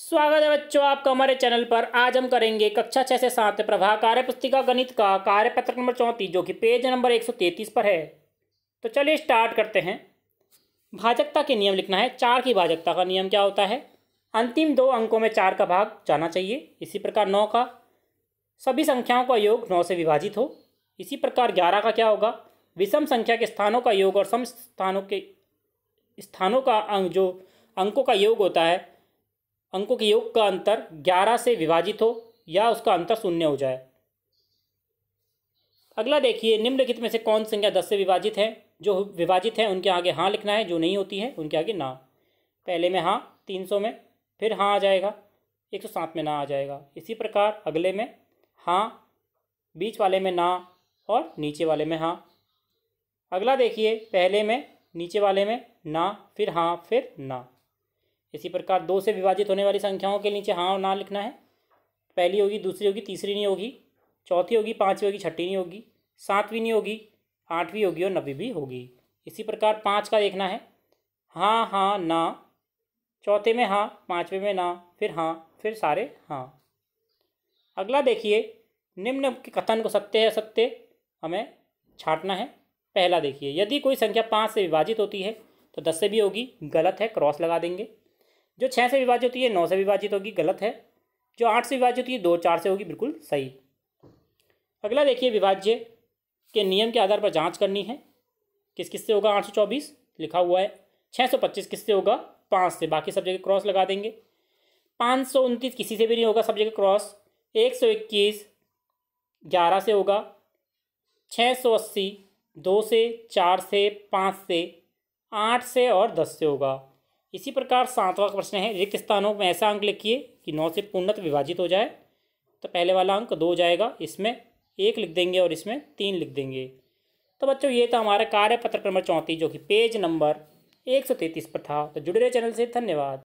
स्वागत है बच्चों आपका हमारे चैनल पर आज हम करेंगे कक्षा छः से सात प्रभा कार्य पुस्तिका गणित का कार्य पत्र नंबर चौंतीस जो कि पेज नंबर एक सौ तैंतीस पर है तो चलिए स्टार्ट करते हैं भाजकता के नियम लिखना है चार की भाजकता का नियम क्या होता है अंतिम दो अंकों में चार का भाग जाना चाहिए इसी प्रकार नौ का सभी संख्याओं का योग नौ से विभाजित हो इसी प्रकार ग्यारह का क्या होगा विषम संख्या के स्थानों का योग और सम स्थानों के स्थानों का अंक जो अंकों का योग होता है अंकों के योग का अंतर ग्यारह से विभाजित हो या उसका अंतर शून्य हो जाए अगला देखिए निम्नलिखित में से कौन संख्या दस से विभाजित है जो विभाजित है उनके आगे हाँ लिखना है जो नहीं होती है उनके आगे ना पहले में हाँ तीन सौ में फिर हाँ आ जाएगा एक सौ सात में ना आ जाएगा इसी प्रकार अगले में हाँ बीच वाले में ना और नीचे वाले में हाँ अगला देखिए पहले में नीचे वाले में ना फिर हाँ फिर ना इसी प्रकार दो से विभाजित होने वाली संख्याओं के नीचे हाँ और ना लिखना है पहली होगी दूसरी होगी तीसरी नहीं होगी चौथी होगी पाँचवीं होगी छठी नहीं होगी सातवीं नहीं होगी आठवीं होगी और नब्बी भी होगी इसी प्रकार पाँच का देखना है हाँ हाँ ना चौथे में हाँ पाँचवें में ना फिर हाँ फिर सारे हाँ अगला देखिए निम्न के कथन को सत्य है सत्य हमें छाटना है पहला देखिए यदि कोई संख्या पाँच से विभाजित होती है तो दस से भी होगी गलत है क्रॉस लगा देंगे जो छः से विभाजित होती है नौ से विभाजित होगी गलत है जो आठ से विभाजित होती है दो चार से होगी बिल्कुल सही अगला देखिए विभाज्य के नियम के आधार पर जांच करनी है किस किस से होगा आठ सौ चौबीस लिखा हुआ है छः सौ पच्चीस किससे होगा पाँच से बाकी सब जगह क्रॉस लगा देंगे पाँच सौ उनतीस किसी से भी नहीं होगा सब जगह क्रॉस एक सौ इक्कीस ग्यारह से होगा छः सौ अस्सी दो से चार से पाँच से आठ से और दस से होगा इसी प्रकार सातवां प्रश्न है रिक्त स्थानों में ऐसा अंक लिखिए कि नौ से पूर्णत विभाजित हो जाए तो पहले वाला अंक दो जाएगा इसमें एक लिख देंगे और इसमें तीन लिख देंगे तो बच्चों ये था हमारा कार्य पत्र क्रमांक चौंतीस जो कि पेज नंबर एक सौ तैंतीस पर था तो जुड़े रहे चैनल से धन्यवाद